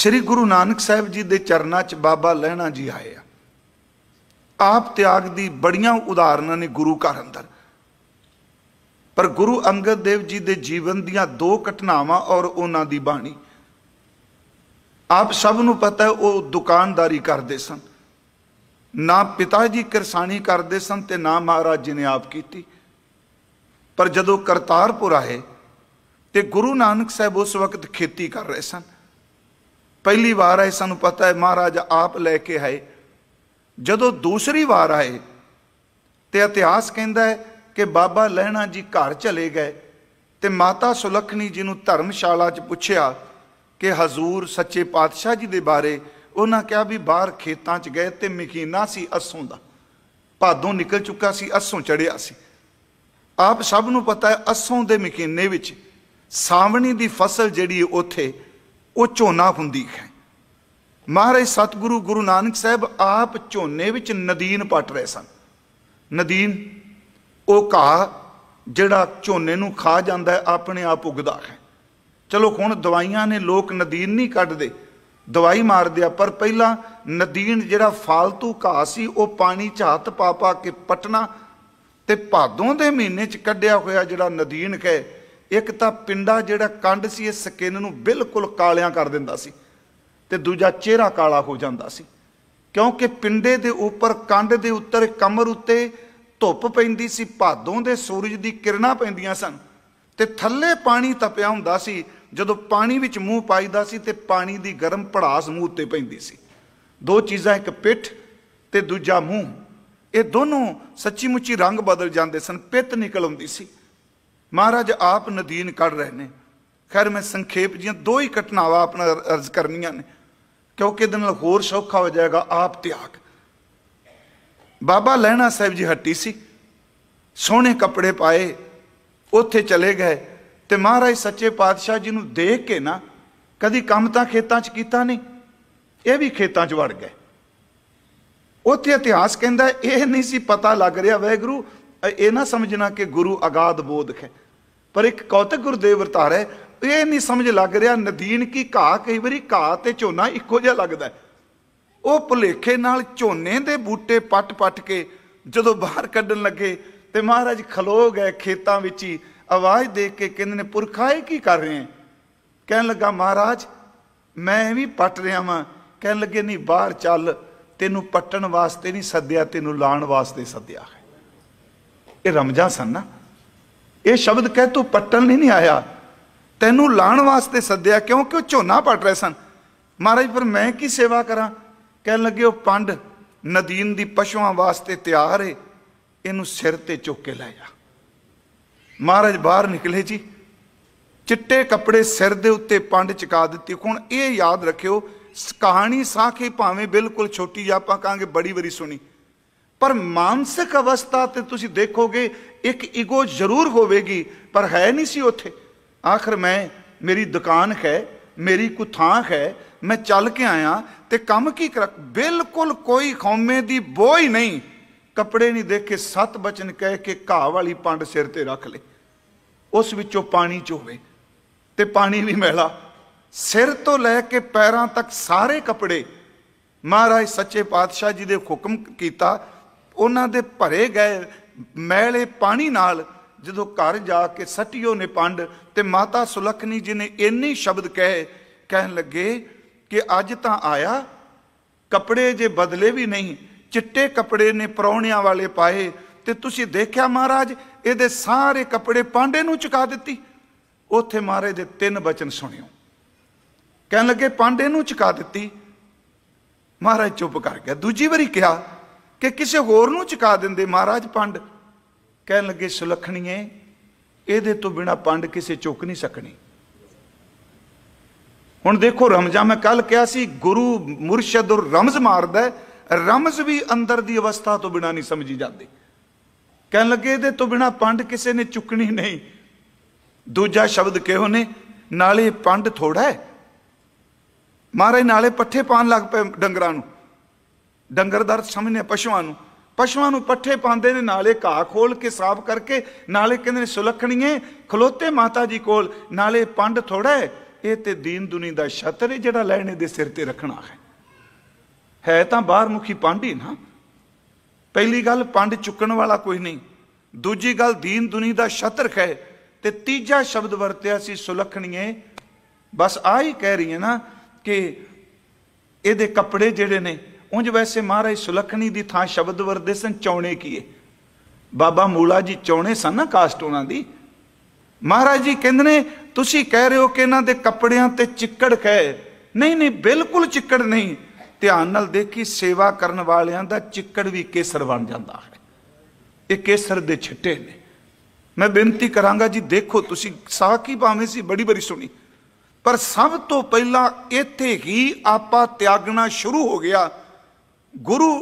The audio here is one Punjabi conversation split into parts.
ਸ੍ਰੀ ਗੁਰੂ ਨਾਨਕ ਸਾਹਿਬ ਜੀ ਦੇ ਚਰਨਾਂ 'ਚ ਬਾਬਾ ਲਹਿਣਾ ਜੀ ਆਏ ਆ ਆਪ ਤਿਆਗ ਦੀ ਬੜੀਆਂ ਉਦਾਹਰਨਾਂ ਨੇ ਗੁਰੂ ਘਰ ਅੰਦਰ ਪਰ ਗੁਰੂ ਅੰਗਦ ਦੇਵ ਜੀ ਦੇ ਜੀਵਨ ਦੀਆਂ ਦੋ ਘਟਨਾਵਾਂ ਔਰ ਉਹਨਾਂ ਦੀ ਬਾਣੀ ਆਪ ਸਭ ਨੂੰ ਪਤਾ ਹੈ ਉਹ ਦੁਕਾਨਦਾਰੀ ਕਰਦੇ ਸਨ ਨਾ ਪਿਤਾ ਜੀ ਕਿਰਸਾਨੀ ਕਰਦੇ ਸਨ ਤੇ ਨਾ ਮਹਾਰਾਜ ਜੀ ਨੇ ਆਪ ਕੀਤੀ ਪਰ ਜਦੋਂ ਕਰਤਾਰਪੁਰ ਆਏ ਤੇ ਗੁਰੂ ਨਾਨਕ ਸਾਹਿਬ ਉਸ ਵਕਤ ਖੇਤੀ ਕਰ ਰਹੇ ਸਨ ਪਹਿਲੀ ਵਾਰ ਆਏ ਸਾਨੂੰ ਪਤਾ ਹੈ ਮਹਾਰਾਜ ਆਪ ਲੈ ਕੇ ਆਏ ਜਦੋਂ ਦੂਸਰੀ ਵਾਰ ਆਏ ਤੇ ਇਤਿਹਾਸ ਕਹਿੰਦਾ ਹੈ ਕਿ ਬਾਬਾ ਲਹਿਣਾ ਜੀ ਘਰ ਚਲੇ ਗਏ ਤੇ ਮਾਤਾ ਸੁਲਖਣੀ ਜੀ ਨੂੰ ਧਰਮਸ਼ਾਲਾ 'ਚ ਪੁੱਛਿਆ ਕਿ ਹਜ਼ੂਰ ਸੱਚੇ ਪਾਤਸ਼ਾਹ ਜੀ ਦੇ ਬਾਰੇ ਉਹਨਾਂ ਕਿਹਾ ਵੀ ਬਾਹਰ ਖੇਤਾਂ 'ਚ ਗਏ ਤੇ ਮਕੀਨਾ ਸੀ ਅਸੋਂ ਦਾ ਭਾਦੋਂ ਨਿਕਲ ਚੁੱਕਾ ਸੀ ਅਸੋਂ ਚੜਿਆ ਸੀ ਆਪ ਸਭ ਨੂੰ ਪਤਾ ਹੈ ਅਸੋਂ ਦੇ ਮਕੀਨੇ ਵਿੱਚ ਸਾਵਣੀ ਦੀ ਫਸਲ ਜਿਹੜੀ ਉੱਥੇ ਉਹ ਝੋਨਾ ਹੁੰਦੀ ਹੈ ਮਹਾਰਾਜ ਸਤਿਗੁਰੂ ਗੁਰੂ ਨਾਨਕ ਸਾਹਿਬ ਆਪ ਝੋਨੇ ਵਿੱਚ ਨਦੀਨ ਪਟ ਰਹੇ ਸਨ ਨਦੀਨ ਉਹ ਘਾਹ ਜਿਹੜਾ ਝੋਨੇ ਨੂੰ ਖਾ ਜਾਂਦਾ ਹੈ ਆਪਣੇ ਆਪ ਉਗਦਾ ਹੈ ਚਲੋ ਹੁਣ ਦਵਾਈਆਂ ਨੇ ਲੋਕ ਨਦੀਨ ਨਹੀਂ ਕੱਢਦੇ ਦਵਾਈ ਮਾਰਦੇ ਆ ਪਰ ਪਹਿਲਾਂ ਨਦੀਨ ਜਿਹੜਾ ਫालतू ਘਾਹ ਸੀ ਉਹ ਪਾਣੀ ਚ ਹੱਥ ਪਾ ਪਾ ਕੇ ਪਟਣਾ ਤੇ ਭਾਦੋਂ ਦੇ ਮਹੀਨੇ ਚ ਕੱਢਿਆ ਹੋਇਆ ਜਿਹੜਾ ਨਦੀਨ ਕਹੇ ਇੱਕ ਤਾਂ ਪਿੰਡਾ ਜਿਹੜਾ ਕੰਡ ਸੀ ਇਹ ਸਕਿਨ ਨੂੰ ਬਿਲਕੁਲ ਕਾਲਿਆਂ ਕਰ ਦਿੰਦਾ ਸੀ ਤੇ ਦੂਜਾ ਚਿਹਰਾ ਕਾਲਾ ਹੋ ਜਾਂਦਾ ਸੀ ਕਿਉਂਕਿ ਪਿੰਡੇ ਦੇ ਉੱਪਰ ਕੰਡ ਦੇ ਉੱਤਰ ਕਮਰ ਉੱਤੇ ਧੁੱਪ ਪੈਂਦੀ ਸੀ ਭਾਦੋਂ ਦੇ ਸੂਰਜ ਦੀ ਕਿਰਨਾਂ ਪੈਂਦੀਆਂ ਸਨ ਤੇ ਥੱਲੇ ਪਾਣੀ ਤਪਿਆ ਹੁੰਦਾ ਸੀ ਜਦੋਂ ਪਾਣੀ ਵਿੱਚ ਮੂੰਹ ਪਾਈਦਾ ਸੀ ਤੇ ਪਾਣੀ ਦੀ ਗਰਮ ਪੜਾਸ ਮੂੰਹ ਉੱਤੇ ਪੈਂਦੀ ਸੀ ਦੋ ਚੀਜ਼ਾਂ ਇੱਕ ਪਿੱਠ ਤੇ ਦੂਜਾ ਮੂੰਹ ਇਹ ਦੋਨੋਂ ਸੱਚੀ ਮੁੱਚੀ ਰੰਗ ਬਦਲ ਜਾਂਦੇ ਸਨ ਪਿੱਤ ਨਿਕਲ ਆਉਂਦੀ ਸੀ ਮਹਾਰਾਜ ਆਪ ਨਦੀਨ ਕੱਢ ਰਹੇ ਨੇ ਖੈਰ ਮੈਂ ਸੰਖੇਪ ਜੀਆਂ ਦੋ ਹੀ ਘਟਨਾਵਾਂ ਆਪਣਾ ਅਰਜ਼ ਕਰਨੀਆਂ ਨੇ ਕਿਉਂਕਿ ਦਿਨ ਨਾਲ ਹੋਰ ਸੌਖਾ ਹੋ ਜਾਏਗਾ ਆਪ ਤਿਆਗ ਬਾਬਾ ਲੈਣਾ ਸਾਹਿਬ ਜੀ ਹੱਟੀ ਸੀ ਸੋਹਣੇ ਕੱਪੜੇ ਪਾਏ ਉੱਥੇ ਚਲੇ ਗਏ ਤੇ ਮਹਾਰਾਜ ਸੱਚੇ ਪਾਤਸ਼ਾਹ ਜੀ ਨੂੰ ਦੇਖ ਕੇ ਨਾ ਕਦੀ ਕੰਮ ਤਾਂ ਖੇਤਾਂ 'ਚ ਕੀਤਾ ਨਹੀਂ ਇਹ ਵੀ ਖੇਤਾਂ 'ਚ ਵੜ ਗਏ ਉੱਥੇ ਇਤਿਹਾਸ ਕਹਿੰਦਾ ਇਹ ਨਹੀਂ ਸੀ ਪਤਾ ਲੱਗ ਰਿਹਾ ਵੈਗਰੂ ਇਹ ਨਾ ਸਮਝਣਾ ਕਿ ਗੁਰੂ ਆਗਾਦ ਬੋਧ ਹੈ ਪਰ ਇੱਕ ਕੌਤਕ ਗੁਰਦੇਵ ਹੈ ਇਹ ਨਹੀਂ ਸਮਝ ਲੱਗ ਰਿਹਾ ਨਦੀਨ ਕੀ ਘਾਹ ਕਈ ਵਾਰੀ ਘਾਹ ਤੇ ਝੋਨਾ ਇੱਕੋ ਜਿਹਾ ਲੱਗਦਾ ਉਹ ਭੁਲੇਖੇ ਨਾਲ ਝੋਨੇ ਦੇ ਬੂਟੇ ਪੱਟ-ਪੱਟ ਕੇ ਜਦੋਂ ਬਾਹਰ ਕੱਢਣ ਲੱਗੇ ਤੇ ਮਹਾਰਾਜ ਖਲੋ ਗਏ ਖੇਤਾਂ ਵਿੱਚ ਹੀ ਆਵਾਜ਼ ਦੇ ਕੇ ਕਹਿੰਦੇ ਨੇ ਪੁਰਖਾ ਇਹ ਕੀ ਕਰ ਰਹੇ ਹੈ ਕਹਿਣ ਲੱਗਾ ਮਹਾਰਾਜ ਮੈਂ ਵੀ ਪੱਟ ਰਿਹਾ ਵਾਂ ਕਹਿਣ ਲੱਗੇ ਨਹੀਂ ਬਾਹਰ ਚੱਲ ਤੈਨੂੰ ਪੱਟਣ ਵਾਸਤੇ ਨਹੀਂ ਸੱਦਿਆ ਤੈਨੂੰ ਲਾਣ ਵਾਸਤੇ ਸੱਦਿਆ ਹੈ ਇਹ ਰਮਜਾ ਸਨ ਨਾ ਇਹ ਸ਼ਬਦ ਕਹਿ ਤੂੰ ਪੱਟਣ ਨਹੀਂ ਨਹੀਂ ਆਇਆ ਤੈਨੂੰ ਲਾਣ ਵਾਸਤੇ ਸੱਦਿਆ ਕਿਉਂਕਿ ਉਹ ਝੋਨਾ ਪੱਟ ਰਹੇ ਸਨ ਮਹਾਰਾਜ ਪਰ ਮੈਂ ਕੀ ਸੇਵਾ ਕਰਾਂ ਕਹਿਣ ਲੱਗੇ ਉਹ ਪੰਡ ਨਦੀਨ ਦੀ ਪਸ਼ੂਆਂ ਵਾਸਤੇ ਤਿਆਰ ਏ ਇਹਨੂੰ ਸਿਰ ਤੇ ਚੁੱਕ ਕੇ ਲੈ ਜਾ ਮਹਾਰਾਜ ਬਾਹਰ ਨਿਕਲੇ ਜੀ ਚਿੱਟੇ ਕੱਪੜੇ ਸਿਰ ਦੇ ਉੱਤੇ ਪੰਡ ਚਕਾ ਦਿੱਤੀ ਹੁਣ ਇਹ ਯਾਦ ਰੱਖਿਓ ਕਹਾਣੀ ਸਾਖੀ ਭਾਵੇਂ ਬਿਲਕੁਲ ਛੋਟੀ ਜਾਂ ਆਪਾਂ ਕਹਾਂਗੇ ਬੜੀ ਬੜੀ ਸੁਣੀ ਪਰ ਮਾਨਸਿਕ ਅਵਸਥਾ ਤੇ ਤੁਸੀਂ ਦੇਖੋਗੇ ਇੱਕ ਈਗੋ ਜ਼ਰੂਰ ਹੋਵੇਗੀ ਪਰ ਹੈ ਨਹੀਂ ਸੀ ਉੱਥੇ ਆਖਰ ਮੈਂ ਮੇਰੀ ਦੁਕਾਨ ਹੈ ਮੇਰੀ ਕੋ ਥਾਂ ਹੈ ਮੈਂ ਚੱਲ ਕੇ ਆਇਆ ਤੇ ਕੰਮ ਕੀ ਕਰ ਬਿਲਕੁਲ ਕੋਈ ਖੌਮੇ ਦੀ ਬੋਝ ਨਹੀਂ ਕੱਪੜੇ ਨਹੀਂ ਦੇਖ ਕੇ ਸਤ ਬਚਨ ਕਹਿ ਕੇ ਘਾਹ ਵਾਲੀ ਪੰਡ ਸਿਰ ਤੇ ਰੱਖ ਲੇ ਉਸ ਵਿੱਚੋਂ ਪਾਣੀ ਚੋਵੇ ਤੇ ਪਾਣੀ ਵੀ ਮਹਿਲਾ ਸਿਰ ਤੋਂ ਲੈ ਕੇ ਪੈਰਾਂ ਤੱਕ ਸਾਰੇ ਕੱਪੜੇ ਮਹਾਰਾਜ ਸੱਚੇ ਪਾਤਸ਼ਾਹ ਜੀ ਦੇ ਹੁਕਮ ਕੀਤਾ ਉਹਨਾਂ ਦੇ ਭਰੇ ਗਏ ਮੈਲੇ ਪਾਣੀ ਨਾਲ ਜਦੋਂ ਘਰ ਜਾ ਕੇ ਸਟਿਓ ਨੇ ਪੰਡ ਤੇ ਮਾਤਾ ਸੁਲਖਣੀ ਜੀ ਨੇ ਇੰਨੇ ਸ਼ਬਦ ਕਹੇ ਕਹਿਣ ਲੱਗੇ ਕਿ ਅੱਜ ਤਾਂ ਆਇਆ ਕੱਪੜੇ ਜੇ ਬਦਲੇ ਵੀ ਨਹੀਂ ਚਿੱਟੇ ਕੱਪੜੇ ਨੇ ਪਰੌਣਿਆਂ ਵਾਲੇ ਪਾਏ ਤੇ ਤੁਸੀਂ ਦੇਖਿਆ ਮਹਾਰਾਜ ਇਹਦੇ ਸਾਰੇ ਕੱਪੜੇ ਪਾਂਡੇ ਨੂੰ ਚੁਕਾ ਦਿੱਤੀ ਉੱਥੇ ਮਹਾਰਾਜ ਦੇ ਤਿੰਨ ਬਚਨ ਸੁਣਿਓ ਕਹਿਣ ਲੱਗੇ ਪਾਂਡੇ ਨੂੰ ਚੁਕਾ ਦਿੱਤੀ ਮਹਾਰਾਜ ਚੁੱਪ ਕਰ ਗਿਆ ਦੂਜੀ ਵਾਰੀ ਕਿਹਾ ਕਿ ਕਿਸੇ ਹੋਰ ਨੂੰ ਚੁਕਾ ਦਿੰਦੇ ਮਹਾਰਾਜ ਪੰਡ ਕਹਿਣ ਲੱਗੇ ਸੁਲਖਣੀਏ ਇਹਦੇ ਤੋਂ ਬਿਨਾ ਪੰਡ ਕਿਸੇ ਚੁੱਕ ਨਹੀਂ ਸਕਣੀ ਹੁਣ ਦੇਖੋ ਰਮਜਾ ਮੈਂ ਕੱਲ ਕਿਹਾ ਸੀ ਗੁਰੂ ਮੁਰਸ਼ਦ ਔਰ ਰਮਜ਼ ਮਾਰਦਾ ਰਮਜ਼ ਵੀ ਅੰਦਰ ਦੀ ਅਵਸਥਾ ਤੋਂ ਬਿਨਾ ਨਹੀਂ ਸਮਝੀ ਜਾਂਦੀ ਕਹਿਣ ਲੱਗੇ ਇਹਦੇ ਤੋਂ ਬਿਨਾ ਪੰਡ ਕਿਸੇ ਨੇ ਚੁੱਕਣੀ ਨਹੀਂ ਦੂਜਾ ਸ਼ਬਦ ਕਿਹੋ ਨੇ ਨਾਲੇ ਪੰਡ ਥੋੜਾ ਹੈ ਮਾਰੇ ਨਾਲੇ ਪੱਠੇ ਪਾਣ ਲੱਗ ਪਏ ਡੰਗਰਾਂ ਨੂੰ ਡੰਗਰਦਾਰ ਸਮਝਨੇ ਪਸ਼ੂਆਂ ਨੂੰ ਪਸ਼ੂਆਂ ਨੂੰ ਪੱਠੇ ਪਾਉਂਦੇ ਨੇ ਨਾਲੇ ਘਾਹ ਖੋਲ ਕੇ ਸਾਫ਼ ਕਰਕੇ ਨਾਲੇ ਕਹਿੰਦੇ ਨੇ ਸੁਲੱਖਣੀਏ ਖਲੋਤੇ ਮਾਤਾ ਜੀ ਕੋਲ ਨਾਲੇ ਪੰਡ ਥੋੜਾ ਹੈ ਇਹ ਤੇ ਦੀਨ ਦੁਨੀ ਦਾ ਛਤਰ ਹੈ ਜਿਹੜਾ ਲੈਣੇ ਦੇ ਸਿਰ ਤੇ ਰੱਖਣਾ ਹੈ ਹੈ ਤਾਂ ਬਾਹਰ ਮੁਖੀ ਪੰਡ ਹੀ ਨਾ ਪਹਿਲੀ ਗੱਲ ਪੰਡ ਚੁੱਕਣ ਵਾਲਾ ਕੋਈ ਨਹੀਂ ਦੂਜੀ ਗੱਲ ਦੀਨ ਦੁਨੀ ਦਾ ਛਤਰ ਹੈ ਤੇ ਤੀਜਾ ਸ਼ਬਦ ਵਰਤਿਆ ਸੀ ਸੁਲੱਖਣੀਏ ਬਸ ਆਹੀ ਕਹਿ ਰਹੀ ਹੈ ਨਾ ਕਿ ਇਹਦੇ ਕੱਪੜੇ ਜਿਹੜੇ ਨੇ ਉੰਜ ਵੈਸੇ ਮਹਾਰਾਜ ਸੁਲਖਣੀ ਦੀ ਥਾਂ ਸ਼ਬਦ ਵਰਦੇ ਸਨ ਚੌਣੇ ਕੀਏ ਬਾਬਾ ਮੂਲਾ ਜੀ ਚੌਣੇ ਸਨ ਨਾ ਕਾਸਟ ਉਹਨਾਂ ਦੀ ਮਹਾਰਾਜ ਜੀ ਕਹਿੰਦੇ ਨੇ ਤੁਸੀਂ ਕਹਿ ਰਹੇ ਹੋ ਕਿ ਇਹਨਾਂ ਦੇ ਕੱਪੜਿਆਂ ਤੇ ਚਿੱਕੜ ਹੈ ਨਹੀਂ ਨਹੀਂ ਬਿਲਕੁਲ ਚਿੱਕੜ ਨਹੀਂ ਧਿਆਨ ਨਾਲ ਦੇਖੀ ਸੇਵਾ ਕਰਨ ਵਾਲਿਆਂ ਦਾ ਚਿੱਕੜ ਵੀ ਕੇਸਰ ਬਣ ਜਾਂਦਾ ਹੈ ਇਹ ਕੇਸਰ ਦੇ ਛਿੱਟੇ ਨੇ ਮੈਂ ਬੇਨਤੀ ਕਰਾਂਗਾ ਜੀ ਦੇਖੋ ਤੁਸੀਂ ਸਾਖੀ ਭਾਵੇਂ ਸੀ ਬੜੀ ਬੜੀ ਸੁਣੀ ਪਰ ਸਭ ਤੋਂ ਪਹਿਲਾਂ ਇੱਥੇ ਹੀ ਆਪਾ ਤਿਆਗਣਾ ਸ਼ੁਰੂ ਹੋ ਗਿਆ ਗੁਰੂ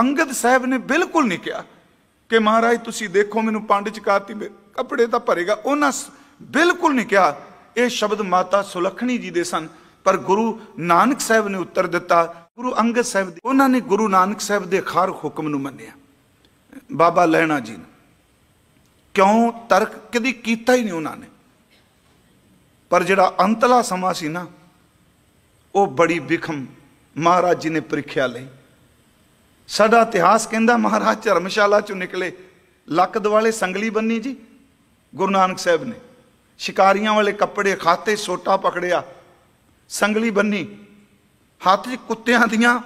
ਅੰਗਦ ਸਾਹਿਬ ਨੇ ਬਿਲਕੁਲ ਨਹੀਂ ਕਿਹਾ ਕਿ ਮਹਾਰਾਜ ਤੁਸੀਂ ਦੇਖੋ ਮੈਨੂੰ ਪੰਡ ਚਕਾਤੀ ਕੱਪੜੇ ਤਾਂ ਭਰੇਗਾ ਉਹਨਾਂ ਬਿਲਕੁਲ ਨਹੀਂ ਕਿਹਾ ਇਹ ਸ਼ਬਦ ਮਾਤਾ ਸੁਲਖਣੀ ਜੀ ਦੇ ਸਨ ਪਰ ਗੁਰੂ ਨਾਨਕ ਸਾਹਿਬ ਨੇ ਉੱਤਰ ਦਿੱਤਾ ਗੁਰੂ ਅੰਗਦ ਸਾਹਿਬ ਦੇ ਉਹਨਾਂ ਨੇ ਗੁਰੂ ਨਾਨਕ ਸਾਹਿਬ ਦੇ ਖਾਰ ਹੁਕਮ ਨੂੰ ਮੰਨਿਆ ਬਾਬਾ ਲੈਣਾ ਜੀ ਨੇ ਕਿਉਂ ਤਰਕ ਕਦੀ ਕੀਤਾ ਹੀ ਨਹੀਂ ਉਹਨਾਂ ਨੇ ਪਰ ਜਿਹੜਾ ਅੰਤਲਾ ਸਮਾਂ ਸੀ ਨਾ ਉਹ ਬੜੀ ਵਿਖਮ ਮਹਾਰਾਜ ਜੀ ਨੇ ਪ੍ਰੀਖਿਆ ਲਈ ਸਾਡਾ ਇਤਿਹਾਸ ਕਹਿੰਦਾ ਮਹਾਰਾਜ ਧਰਮਸ਼ਾਲਾ ਚੋਂ ਨਿਕਲੇ ਲੱਕ ਦਿਵਾਲੇ ਸੰਗਲੀ ਬੰਨੀ ਜੀ ਗੁਰੂ ਨਾਨਕ ਸਾਹਿਬ ਨੇ ਸ਼ਿਕਾਰੀਆਂ ਵਾਲੇ ਕੱਪੜੇ ਖਾਤੇ ਸੋਟਾ ਪਕੜਿਆ ਸੰਗਲੀ ਬੰਨੀ ਹੱਥ 'ਚ ਕੁੱਤਿਆਂ ਦੀਆਂ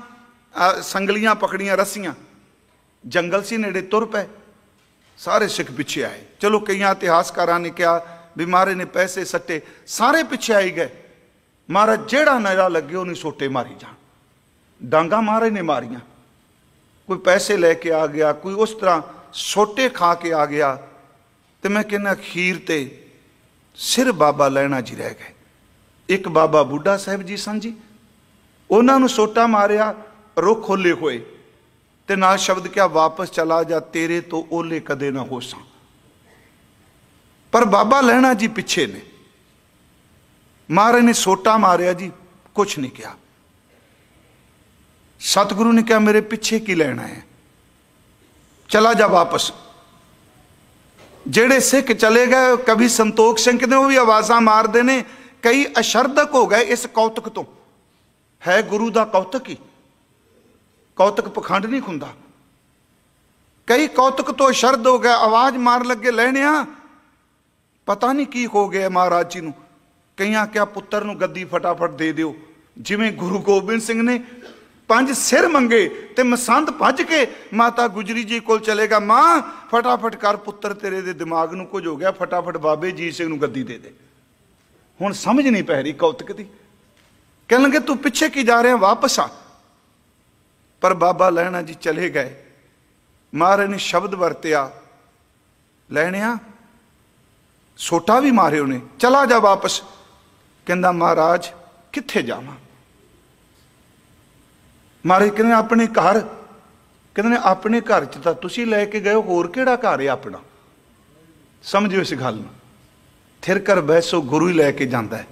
ਸੰਗਲੀਆਂ ਪਕੜੀਆਂ ਰੱਸੀਆਂ ਜੰਗਲ ਸੀ ਨੇੜੇ ਤੁਰ ਪਏ ਸਾਰੇ ਸਿੱਖ ਪਿੱਛੇ ਆਏ ਚਲੋ ਕਈਆਂ ਇਤਿਹਾਸਕਾਰਾਂ ਨੇ ਕਿਹਾ ਬਿਮਾਰੇ ਨੇ ਪੈਸੇ ਸੱਟੇ ਸਾਰੇ ਪਿੱਛੇ ਆਈ ਗਏ ਮਹਾਰਾਜ ਜਿਹੜਾ ਨਜ਼ਰ ਲੱਗੇ ਉਹਨੇ ਸੋਟੇ ਮਾਰੀ ਜਾਣ ਡਾਂਗਾ ਮਹਾਰਾਜ ਨੇ ਮਾਰੀਆਂ ਕੋਈ ਪੈਸੇ ਲੈ ਕੇ ਆ ਗਿਆ ਕੋਈ ਉਸ ਤਰ੍ਹਾਂ ਛੋਟੇ ਖਾ ਕੇ ਆ ਗਿਆ ਤੇ ਮੈਂ ਕਹਿੰਨਾ ਖੀਰ ਤੇ ਸਿਰ ਬਾਬਾ ਲੈਣਾ ਜੀ ਰਹਿ ਗਏ ਇੱਕ ਬਾਬਾ ਬੁੱਢਾ ਸਾਹਿਬ ਜੀ ਸਨ ਜੀ ਉਹਨਾਂ ਨੂੰ ਸੋਟਾ ਮਾਰਿਆ ਰੋ ਖੋਲੇ ਹੋਏ ਤੇ ਨਾਲ ਸ਼ਬਦ ਕਿਹਾ ਵਾਪਸ ਚਲਾ ਜਾ ਤੇਰੇ ਤੋਂ ਓਲੇ ਕਦੇ ਨਾ ਸਾਂ ਪਰ ਬਾਬਾ ਲੈਣਾ ਜੀ ਪਿੱਛੇ ਨੇ ਮਹਾਰਾਜ ਨੇ ਸੋਟਾ ਮਾਰਿਆ ਜੀ ਕੁਛ ਨਹੀਂ ਕਿਹਾ ਸਤਿਗੁਰੂ ਨੇ ਕਿਹਾ ਮੇਰੇ ਪਿੱਛੇ ਕੀ ਲੈਣਾ ਹੈ ਚਲਾ ਜਾ ਵਾਪਸ ਜਿਹੜੇ ਸਿੱਖ ਚਲੇ ਗਏ ਕਵੀ ਸੰਤੋਖ ਸਿੰਘ ਕਹਿੰਦੇ ਉਹ ਵੀ ਆਵਾਜ਼ਾਂ ਮਾਰਦੇ ਨੇ ਕਈ ਅਸ਼ਰਧਕ ਹੋ ਗਏ ਇਸ ਕੌਤਕ ਤੋਂ ਹੈ ਗੁਰੂ ਦਾ ਕੌਤਕ ਹੀ ਕੌਤਕ ਪਖੰਡ ਨਹੀਂ ਹੁੰਦਾ ਕਈ ਕੌਤਕ ਤੋਂ ਸ਼ਰਧ ਹੋ ਗਿਆ ਆਵਾਜ਼ ਮਾਰ ਲੱਗੇ ਲੈਣਿਆ ਪਤਾ ਨਹੀਂ ਕੀ ਹੋ ਗਿਆ ਮਹਾਰਾਜ ਜੀ ਨੂੰ ਕਈਆਂ ਕਿਹਾ ਪੁੱਤਰ ਨੂੰ ਗੱਦੀ ਫਟਾਫਟ ਦੇ ਦਿਓ ਜਿਵੇਂ ਗੁਰੂ ਗੋਬਿੰਦ ਸਿੰਘ ਨੇ ਪੰਜ ਸਿਰ ਮੰਗੇ ਤੇ ਮਸੰਦ ਭੱਜ ਕੇ ਮਾਤਾ ਗੁਜਰੀ ਜੀ ਕੋਲ ਚਲੇਗਾ ਮਾਂ ਫਟਾਫਟ ਕਰ ਪੁੱਤਰ ਤੇਰੇ ਦੇ ਦਿਮਾਗ ਨੂੰ ਕੁਝ ਹੋ ਗਿਆ ਫਟਾਫਟ ਬਾਬੇ ਜੀ ਸਿੰਘ ਨੂੰ ਗੱਦੀ ਦੇ ਦੇ ਹੁਣ ਸਮਝ ਨਹੀਂ ਪੈ ਰਹੀ ਕੌਤਕ ਦੀ ਕਹਿਣਗੇ ਤੂੰ ਪਿੱਛੇ ਕੀ ਜਾ ਰਿਹਾ ਵਾਪਸ ਆ ਪਰ ਬਾਬਾ ਲੈਣਾ ਜੀ ਚਲੇ ਗਏ ਮਾਰੇ ਨੇ ਸ਼ਬਦ ਵਰਤਿਆ ਲੈਣਿਆ ਛੋਟਾ ਵੀ ਮਾਰੇ ਉਹਨੇ ਚਲਾ ਜਾ ਵਾਪਸ ਕਹਿੰਦਾ ਮਹਾਰਾਜ ਕਿੱਥੇ ਜਾਵਾਂ ਮਹਾਰਾਜ ਕਹਿੰਦੇ ਆਪਣੇ ਘਰ ਕਹਿੰਦੇ ਨੇ ਆਪਣੇ ਘਰ ਚ ਤਾਂ ਤੁਸੀਂ ਲੈ ਕੇ ਗਏ ਹੋਰ ਕਿਹੜਾ ਘਰ ਹੈ ਆਪਣਾ ਸਮਝਿਓ ਇਸ ਗੱਲ ਨੂੰ ਥਿਰ ਕਰ ਬੈਸੋ ਗੁਰੂ ਹੀ ਲੈ ਕੇ ਜਾਂਦਾ ਹੈ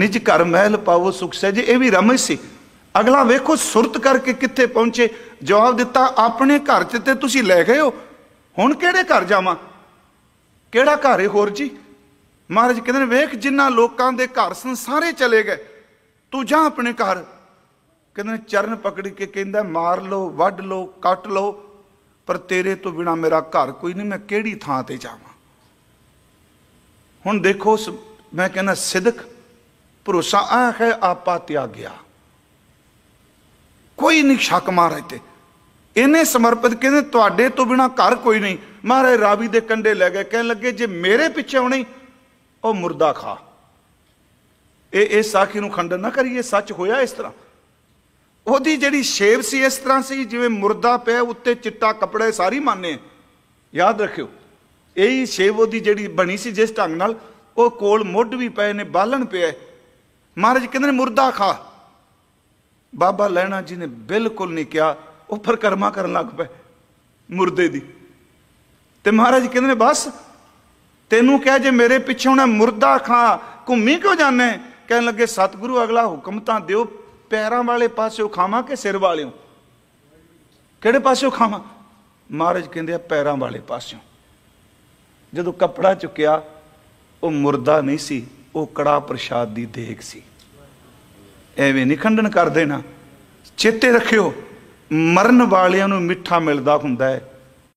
ਨਿਜ ਘਰ ਮਹਿਲ ਪਾਵੋ ਸੁਖ ਸਹਿਜ ਇਹ ਵੀ ਰਮਜ ਸੀ ਅਗਲਾ ਵੇਖੋ ਸੁਰਤ ਕਰਕੇ ਕਿੱਥੇ ਪਹੁੰਚੇ ਜਵਾਬ ਦਿੱਤਾ ਆਪਣੇ ਘਰ ਚ ਤੇ ਤੁਸੀਂ ਲੈ ਗਏ ਹੋ ਹੁਣ ਕਿਹੜੇ ਘਰ ਜਾਵਾਂ ਕਿਹੜਾ ਘਰ ਹੈ ਹੋਰ ਜੀ ਮਹਾਰਾਜ ਕਹਿੰਦੇ ਨੇ ਵੇਖ ਜਿੰਨਾ ਲੋਕਾਂ ਦੇ ਘਰ ਸੰਸਾਰੇ ਚਲੇ ਗਏ ਤੂੰ ਜਾ ਆਪਣੇ ਘਰ ਕਹਿੰਦੇ ਨੇ ਚਰਨ ਪਕੜ ਕੇ ਕਹਿੰਦਾ ਮਾਰ ਲਓ ਵੱਢ ਲਓ ਕੱਟ ਲਓ ਪਰ ਤੇਰੇ ਤੋਂ ਬਿਨਾ ਮੇਰਾ ਘਰ ਕੋਈ ਨਹੀਂ ਮੈਂ ਕਿਹੜੀ ਥਾਂ ਤੇ ਜਾਵਾਂ ਹੁਣ ਦੇਖੋ ਮੈਂ ਕਹਿੰਦਾ ਸਿਦਕ ਭਰੋਸਾ ਆਖ ਹੈ ਆਪਾ ਤਿਆਗਿਆ ਕੋਈ ਨਹੀਂ ਸ਼ੱਕ ਮਾਰੇ ਤੇ ਇਹਨੇ ਸਮਰਪਿਤ ਕਹਿੰਦੇ ਤੁਹਾਡੇ ਤੋਂ ਬਿਨਾ ਘਰ ਕੋਈ ਨਹੀਂ ਮਹਾਰਾਜ ਰਾਵੀ ਦੇ ਕੰਡੇ ਲੈ ਗਏ ਕਹਿਣ ਲੱਗੇ ਜੇ ਮੇਰੇ ਪਿੱਛੇ ਆਉਣੀ ਉਹ ਮੁਰਦਾ ਖਾ ਇਹ ਇਹ ਸਾਖੀ ਨੂੰ ਖੰਡਨ ਨਾ ਕਰੀਏ ਸੱਚ ਹੋਇਆ ਇਸ ਤਰ੍ਹਾਂ ਉਹਦੀ ਜਿਹੜੀ ਸ਼ੇਪ ਸੀ ਇਸ ਤਰ੍ਹਾਂ ਸੀ ਜਿਵੇਂ ਮੁਰਦਾ ਪਿਆ ਉੱਤੇ ਚਿੱਟਾ ਕੱਪੜਾ ਸਾਰੀ ਮਾਨੇ ਯਾਦ ਰੱਖਿਓ ਇਹੀ ਸ਼ੇਪ ਉਹਦੀ ਜਿਹੜੀ ਬਣੀ ਸੀ ਜਿਸ ਢੰਗ ਨਾਲ ਉਹ ਕੋਲ ਮੁੱਢ ਵੀ ਪਏ ਨੇ ਬਾਲਣ ਪਿਆ ਮਹਾਰਾਜ ਕਹਿੰਦੇ ਨੇ ਮੁਰਦਾ ਖਾ ਬਾਬਾ ਲੈਣਾ ਜੀ ਨੇ ਬਿਲਕੁਲ ਨਹੀਂ ਕਿਹਾ ਉਹ ਕਰਮਾ ਕਰਨ ਲੱਗ ਪਏ ਮੁਰਦੇ ਦੀ ਤੇ ਮਹਾਰਾਜ ਕਹਿੰਦੇ ਨੇ ਬਸ ਤੈਨੂੰ ਕਹਿ ਜੇ ਮੇਰੇ ਪਿੱਛੇ ਹੁਣ ਮੁਰਦਾ ਖਾ ਘੁੰਮੀ ਕਿਉਂ ਜਾਣੇ ਕਹਿਣ ਲੱਗੇ ਸਤਿਗੁਰੂ ਅਗਲਾ ਹੁਕਮ ਤਾਂ ਦਿਓ ਪੈਰਾਂ ਵਾਲੇ ਪਾਸੇ ਖਾਵਾਂ ਕਿ ਸਿਰ ਵਾਲਿਓ ਕਿਹੜੇ ਪਾਸੇ ਖਾਵਾਂ ਮਹਾਰਾਜ ਕਹਿੰਦੇ ਆ ਪੈਰਾਂ ਵਾਲੇ ਪਾਸਿਓ ਜਦੋਂ ਕੱਪੜਾ ਚੁੱਕਿਆ ਉਹ ਮੁਰਦਾ ਨਹੀਂ ਸੀ ਉਹ ਕੜਾ ਪ੍ਰਸ਼ਾਦ ਦੀ ਦੇਖ ਸੀ ਐਵੇਂ ਨਿਖੰਡਨ ਕਰ ਦੇਣਾ ਚੇਤੇ ਰੱਖਿਓ ਮਰਨ ਵਾਲਿਆਂ ਨੂੰ ਮਿੱਠਾ ਮਿਲਦਾ ਹੁੰਦਾ ਹੈ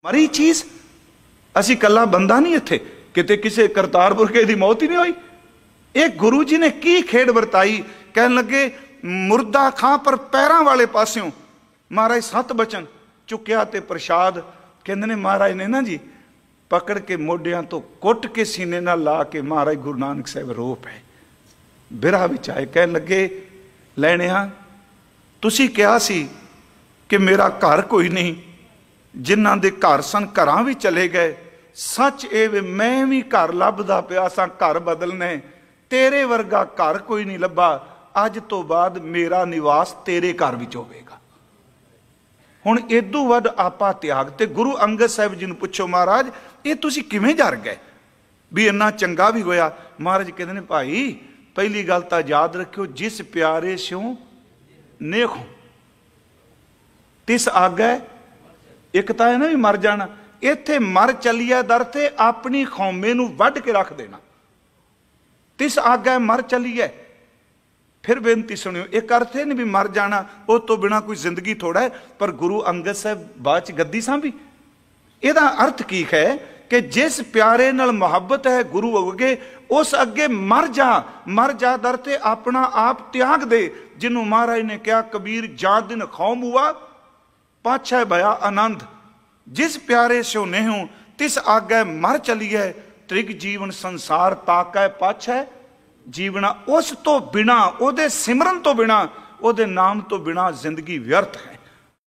ਮਰੀ ਚੀਜ਼ ਅਸੀਂ ਕੱਲਾ ਬੰਦਾ ਨਹੀਂ ਇੱਥੇ ਕਿਤੇ ਕਿਸੇ ਕਰਤਾਰਪੁਰ ਕੇ ਦੀ ਮੌਤ ਹੀ ਨਹੀਂ ਹੋਈ ਇਹ ਗੁਰੂ ਜੀ ਨੇ ਕੀ ਖੇਡ ਵਰਤਾਈ ਕਹਿਣ ਲੱਗੇ ਮੁਰਦਾ ਖਾਂ ਪਰ ਪੈਰਾਂ ਵਾਲੇ ਪਾਸਿਓਂ ਮਹਾਰਾਜ ਸਤ ਬਚਨ ਚੁੱਕਿਆ ਤੇ ਪ੍ਰਸ਼ਾਦ ਕਹਿੰਦੇ ਨੇ ਮਹਾਰਾਜ ਨੇ ਨਾ ਜੀ ਪਕੜ ਕੇ ਮੋਢਿਆਂ ਤੋਂ ਕੁੱਟ ਕੇ ਸੀਨੇ ਨਾਲ ਲਾ ਕੇ ਮਹਾਰਾਜ ਗੁਰੂ ਨਾਨਕ ਸਾਹਿਬ ਰੋ ਪਏ ਬਿਰਹਾ ਵਿੱਚ ਆਏ ਕਹਿਣ ਲੱਗੇ ਲੈਣਿਆ ਤੁਸੀਂ ਕਿਹਾ ਸੀ ਕਿ ਮੇਰਾ ਘਰ ਕੋਈ ਨਹੀਂ ਜਿਨ੍ਹਾਂ ਦੇ ਘਰ ਸਨ ਘਰਾਂ ਵੀ ਚਲੇ ਗਏ ਸੱਚ ਇਹ ਵੇ ਮੈਂ ਵੀ ਘਰ ਲੱਭਦਾ ਪਿਆ ਸਾਂ ਘਰ ਬਦਲਨੇ ਤੇਰੇ ਵਰਗਾ ਘਰ ਕੋਈ ਨਹੀਂ ਲੱਭਾ ਅੱਜ ਤੋਂ ਬਾਅਦ ਮੇਰਾ ਨਿਵਾਸ ਤੇਰੇ ਘਰ ਵਿੱਚ ਹੋਵੇਗਾ ਹੁਣ ਇਦੋਂ ਵੱਧ ਆਪਾ ਤਿਆਗ ਤੇ ਗੁਰੂ ਅੰਗਦ ਸਾਹਿਬ ਜੀ ਨੂੰ ਪੁੱਛੋ ਮਹਾਰਾਜ ਇਹ ਤੁਸੀਂ ਕਿਵੇਂ ਜਰ ਗਏ ਵੀ ਇੰਨਾ ਚੰਗਾ ਵੀ ਹੋਇਆ ਮਹਾਰਾਜ ਕਹਿੰਦੇ ਨੇ ਭਾਈ ਪਹਿਲੀ ਗੱਲ ਤਾਂ ਯਾਦ ਰੱਖਿਓ ਜਿਸ ਪਿਆਰੇ ਸਿਉ ਨੇਖੋ ਤਿਸ ਆਗੈ ਇੱਕ ਤਾਂ ਇਹ ਨਾ ਵੀ ਮਰ ਜਾਣਾ ਇੱਥੇ ਮਰ ਚੱਲਿਆ ਦਰ ਤੇ ਆਪਣੀ ਖੌਮੇ ਨੂੰ ਵੱਢ ਕੇ ਰੱਖ ਦੇਣਾ ਤਿਸ ਆਗੈ ਮਰ ਚਲੀਐ ਫਿਰ ਬੇਨਤੀ ਸੁਣਿਓ ਇਹ ਕਰਥੇ ਨਹੀਂ ਵੀ ਮਰ ਜਾਣਾ ਉਹ ਤੋਂ ਬਿਨਾ ਕੋਈ ਜ਼ਿੰਦਗੀ ਥੋੜਾ ਪਰ ਗੁਰੂ ਅੰਗਦ ਸਾਹਿਬ ਬਾਅਦ ਚ ਗੱਦੀ ਸਾਂਭੀ ਇਹਦਾ ਅਰਥ ਕੀ ਹੈ ਕਿ ਜਿਸ ਪਿਆਰੇ ਨਾਲ ਮੁਹੱਬਤ ਹੈ ਗੁਰੂ ਅੱਗੇ ਉਸ ਅੱਗੇ ਮਰ ਜਾ ਮਰ ਜਾ ਦਰ ਤੇ ਆਪਣਾ ਆਪ ਤਿਆਗ ਦੇ ਜਿਹਨੂੰ ਮਹਾਰਾਜ ਨੇ ਕਿਹਾ ਕਬੀਰ ਜਾਂ ਦਿਨ ਖੌਮ ਹੁਆ ਪਾਛੈ ਭਇਆ ਆਨੰਦ ਜਿਸ ਪਿਆਰੇ ਸੋ ਨਹਿਉ ਤਿਸ ਆਗੇ ਮਰ ਚਲੀਐ ਤ੍ਰਿਗ ਜੀਵਨ ਸੰਸਾਰ ਤਾਕੈ ਪਾਛੈ ਜੀਵਣਾ ਉਸ ਤੋਂ ਬਿਨਾ ਉਹਦੇ ਸਿਮਰਨ ਤੋਂ ਬਿਨਾ ਉਹਦੇ ਨਾਮ ਤੋਂ ਬਿਨਾ ਜ਼ਿੰਦਗੀ ਵਿਅਰਥ ਹੈ